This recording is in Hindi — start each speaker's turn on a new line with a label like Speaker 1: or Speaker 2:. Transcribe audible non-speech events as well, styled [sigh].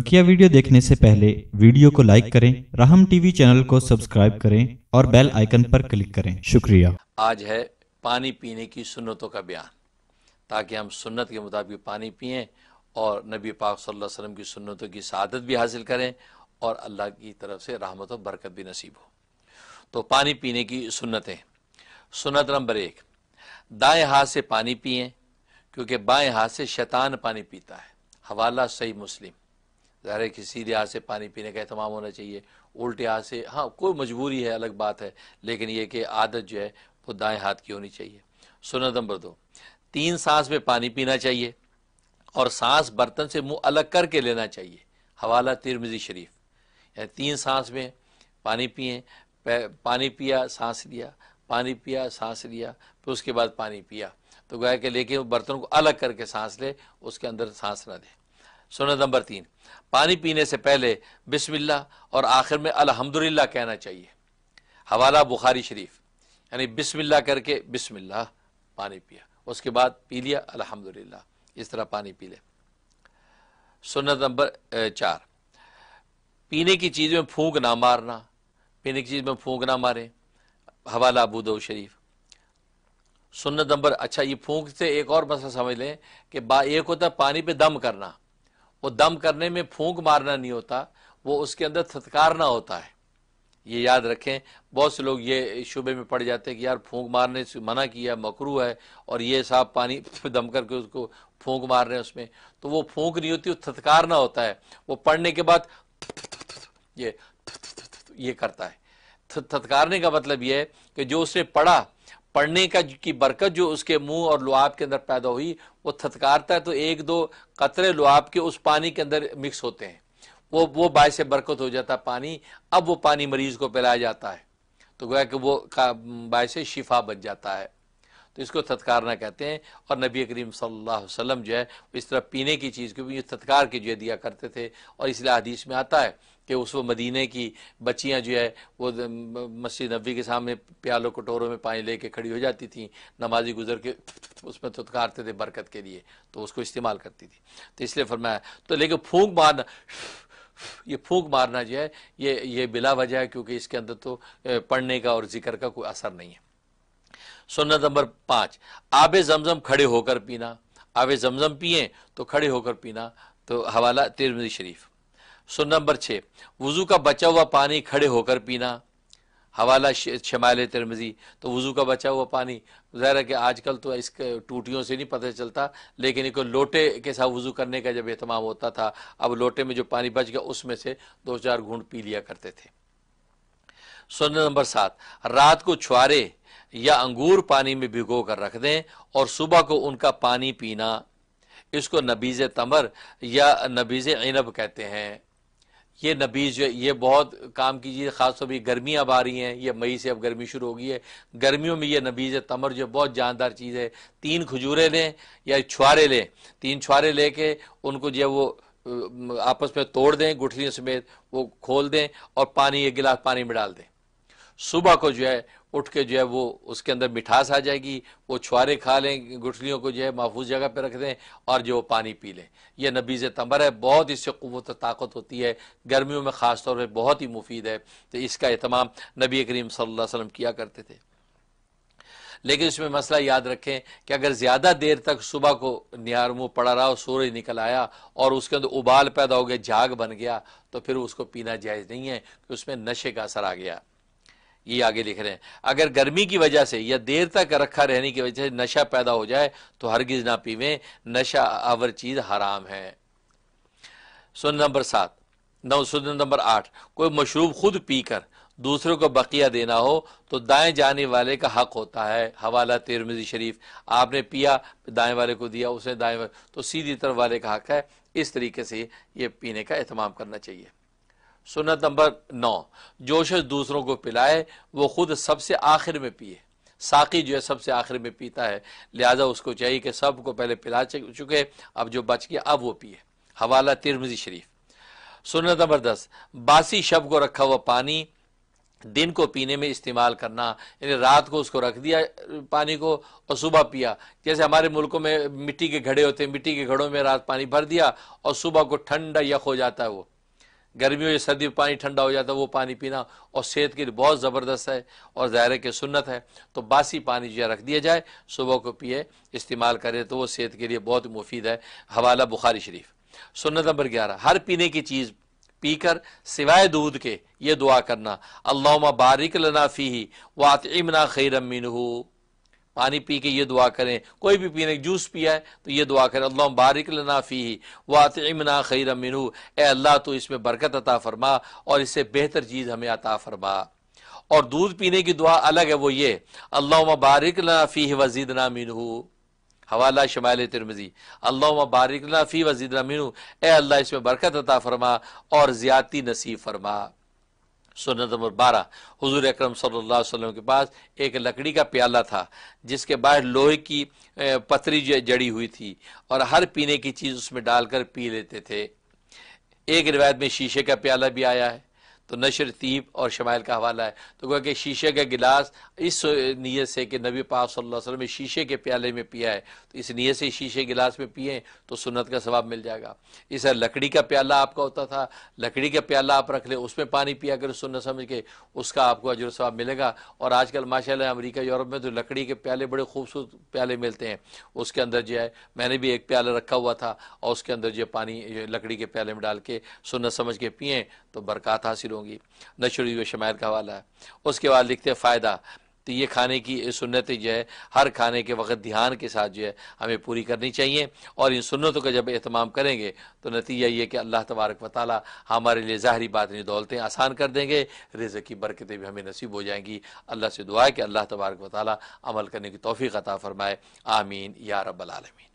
Speaker 1: बकिया वीडियो देखने से पहले वीडियो को लाइक करें राहम टीवी चैनल को सब्सक्राइब करें और बेल आइकन पर क्लिक करें शुक्रिया आज है पानी पीने की सुन्नतों का बयान ताकि हम सुन्नत के मुताबिक पानी पिए और नबी पाक सल्लल्लाहु अलैहि वसल्लम की सुन्नतों की शहादत भी हासिल करें और अल्लाह की तरफ से रहमत और बरकत भी नसीब हो तो पानी पीने की सुन्नतें सुन्नत नंबर एक दाएं हाथ से पानी पिए क्योंकि बाएं हाथ से शैतान पानी पीता है हवाला सही मुस्लिम ज़ाहिर है कि सीधे हाथ से पानी पीने का अहतमाम होना चाहिए उल्टे हाथ से हाँ कोई मजबूरी है अलग बात है लेकिन यह कि आदत जो है वो दाएँ हाथ की होनी चाहिए सुनत नंबर दो तीन सांस में पानी पीना चाहिए और सांस बर्तन से मुंह अलग करके लेना चाहिए हवाला तिरमिजी शरीफ यानी तीन सांस में पानी पिए पानी पिया सांस लिया पानी पिया सांस लिया फिर उसके बाद पानी पिया तो गया कि लेकिन बर्तन को अलग करके सांस ले उसके अंदर सांस ना दे सुनत नंबर तीन पानी पीने से पहले बिस्मिल्लाह और आखिर में अल्हम्दुलिल्लाह कहना चाहिए हवाला बुखारी शरीफ यानी बिस्मिल्लाह करके बिस्मिल्लाह पानी पिया उसके बाद पी लिया अलहमदिल्ला इस तरह पानी पी ले सुनत नंबर चार पीने की चीज़ में फूंक ना मारना पीने की चीज़ में फूंक ना मारें हवाला अबूदो शरीफ सुनत नंबर अच्छा ये फूंक से एक और मसला समझ लें कि बा एक होता पानी पे दम करना वो दम करने में फूंक मारना नहीं होता वो उसके अंदर थतकारना होता है ये याद रखें बहुत से लोग ये शुबे में पड़ जाते हैं कि यार फूंक मारने से मना किया मकरू है और ये साफ पानी [laughs] दम करके उसको फूंक मार रहे हैं उसमें तो वो फूंक नहीं होती वो थतकारना होता है वो पढ़ने के बाद [laughs] ये [laughs] ये करता है थतकारने का मतलब ये है कि जो उसने पढ़ा पढ़ने का की बरकत जो उसके मुंह और लुआब के अंदर पैदा हुई वो थथकारता है तो एक दो कतरे लुआब के उस पानी के अंदर मिक्स होते हैं वो वो बायस बरकत हो जाता है पानी अब वो पानी मरीज को पिलाया जाता है तो गोया कि वो बायस शिफा बन जाता है तो इसको थतकारना कहते हैं और नबी करीम सल्लल्लाहु अलैहि वसल्लम जो है इस तरह पीने की चीज़ को भी थतकार के जो दिया करते थे और इसलिए हदीस में आता है कि उस वो मदीने की बच्चियाँ जो है वो मस्जिद नबी के सामने प्यालों कटोरों में पानी लेके खड़ी हो जाती थी नमाजी गुजर के उसमें थुतकारते थे बरकत के लिए तो उसको इस्तेमाल करती थी तो इसलिए फरमाया तो लेकिन फूंक मारना ये फूंक मारना जो है ये ये बिला वजह है क्योंकि इसके अंदर तो पढ़ने का और जिक्र का कोई असर नहीं है सुन्नत नंबर पाँच आब जमजम खड़े होकर पीना आब जमजम पिए तो खड़े होकर पीना तो हवाला तिरमजी शरीफ सो नंबर छः वज़ू का बचा हुआ पानी खड़े होकर पीना हवाला शमाल तिरमजी तो वज़ू का बचा हुआ पानी ज़ाहिर है कि आजकल तो इसके टूटियों से नहीं पता चलता लेकिन एक लोटे के साथ वज़ू करने का जब अहतमाम होता था अब लोटे में जो पानी बच गया उसमें से दो चार घूंट पी लिया करते थे सुन नंबर सात रात को छुआरे या अंगूर पानी में भिगो कर रख दें और सुबह को उनका पानी पीना इसको नबीज़ तमर या नबीज़ इनब कहते हैं ये नबीज ये बहुत काम कीजिए खासतौर पर गर्मी अब आ रही हैं ये मई से अब गर्मी शुरू हो गई है गर्मियों में ये नबीज तमर जो बहुत जानदार चीज़ है तीन खजूरें लें या छुआरे लें तीन छुआरे लेके उनको जो है वो आपस में तोड़ दें गुठलियों समेत वो खोल दें और पानी एक गिलास पानी में डाल दें सुबह को जो है उठ के जो है वो उसके अंदर मिठास आ जाएगी वो छुआरे खा लें गुठलियों को जो है महफूज जगह पर रख दें और जो पानी पी लें यह नबीज़ तमर है बहुत इससे क़वत ताकत होती है गर्मियों में ख़ास तौर पर बहुत ही मुफीद है तो इसका अहतमाम नबी करीम सल्लल्लाहु वसम किया करते थे लेकिन इसमें मसला याद रखें कि अगर ज़्यादा देर तक सुबह को निहार मुँह पड़ा रहा और सूरज निकल आया और उसके अंदर उबाल पैदा हो गया झाग बन गया तो फिर उसको पीना जायज़ नहीं है कि उसमें नशे का असर आ गया ये आगे लिख रहे हैं अगर गर्मी की वजह से या देर तक रखा रहने की वजह से नशा पैदा हो जाए तो हरगिज ना पीवें नशा अवर चीज़ हराम है सुन नंबर सात नौ सुन नंबर आठ कोई मशरूब खुद पीकर दूसरों को बकिया देना हो तो दाएं जाने वाले का हक होता है हवाला तिरमिजी शरीफ आपने पिया दाएं वाले को दिया उसने दाएं वाले तो सीधी तरफ वाले का हक है इस तरीके से ये पीने का एहतमाम करना चाहिए सुनत नंबर नौ जोश दूसरों को पिलाए वो खुद सबसे आखिर में पिए साकी जो है सबसे आखिर में पीता है लिहाजा उसको चाहिए कि सब को पहले पिला चुके अब जो बच गया अब वो पिए हवाला तिरमजी शरीफ सुनत नंबर दस बासी शब को रखा हुआ पानी दिन को पीने में इस्तेमाल करना यानी रात को उसको रख दिया पानी को और सुबह पिया जैसे हमारे मुल्कों में मिट्टी के घड़े होते हैं मिट्टी के घड़ों में रात पानी भर दिया और सुबह को ठंडा यक हो जाता है वो गर्मियों या सर्दी में पानी ठंडा हो जाता है वो पानी पीना और सेहत के लिए बहुत ज़बरदस्त है और ज़ाहिर के सुन्नत है तो बासी पानी जो रख दिया जाए सुबह को पिए इस्तेमाल करें तो वो सेहत के लिए बहुत मुफीद है हवाला बुखारी शरीफ सुन्नत नंबर ग्यारह हर पीने की चीज़ पीकर सिवाय दूध के ये दुआ करना अल्लाह बारिक लना फ़ी वातमना खैरमिन पानी पी के ये दुआ करें कोई भी पीने जूस पिया है तो ये दुआ करें अल्लाह बारिक लना फ़ी वात इमना खैर मिनू ए अल्लाह तो इसमें बरकत अता फरमा और इससे बेहतर चीज़ हमें अता फरमा और दूध पीने की दुआ अलग है वो ये अल्लाह बारिक लना फ़ी वजीद ना मिनू हवाला शमाल तिरमजी अल्लाह बारिक लना फ़ी वजीदना मिनू ए अल्लाह इसमें बरकत अता फरमा और ज़्यादा नसीब फरमा सुनत नंबर बारह हजूर अक्रम वसल्लम के पास एक लकड़ी का प्याला था जिसके बाहर लोहे की पतरी जड़ी हुई थी और हर पीने की चीज़ उसमें डालकर पी लेते थे एक रिवायत में शीशे का प्याला भी आया है तो नशर तीब और शमाइल का हवाला है तो क्या कि शीशे का गिलास इस नीयत से कि नबी पाक सल्लल्लाहु अलैहि वसल्लम ने शीशे के प्याले में पिया है तो इस नीयत से शीशे गिलास में पिए तो सुन्नत का सवाब मिल जाएगा इस लकड़ी का प्याला आपका होता था लकड़ी का प्याला आप रख ले उसमें पानी पिया कर सुन्नत समझ के उसका आपको अजर सवाब मिलेगा और आजकल माशाल्लाह अमरीका यूरोप में तो लकड़ी के प्याले बड़े खूबसूरत प्याले मिलते हैं उसके अंदर जो है मैंने भी एक प्याला रखा हुआ था और उसके अंदर जो पानी लकड़ी के प्याले में डाल के सुन्नत समझ के पिए तो बरकत हासिल हासिल होंगी नशर व शमायर का हवाला है उसके बाद लिखते हैं फ़ायदा तो ये खाने की सुन्नत जो है हर खाने के वक्त ध्यान के साथ जो है हमें पूरी करनी चाहिए और इन सुनतों का जब अहतमाम करेंगे तो नतीजा ये कि अल्लाह तबारक व ताली हमारे लिए ज़ाहरी बात नहीं दौलते आसान कर देंगे रिज की बरकतें भी हमें नसीब हो जाएंगी अल्लाह से दुआ है कि अल्लाह तबारक व ताली अमल करने की तोफ़ी अता फ़रमाए आमीन या रब्बालमीन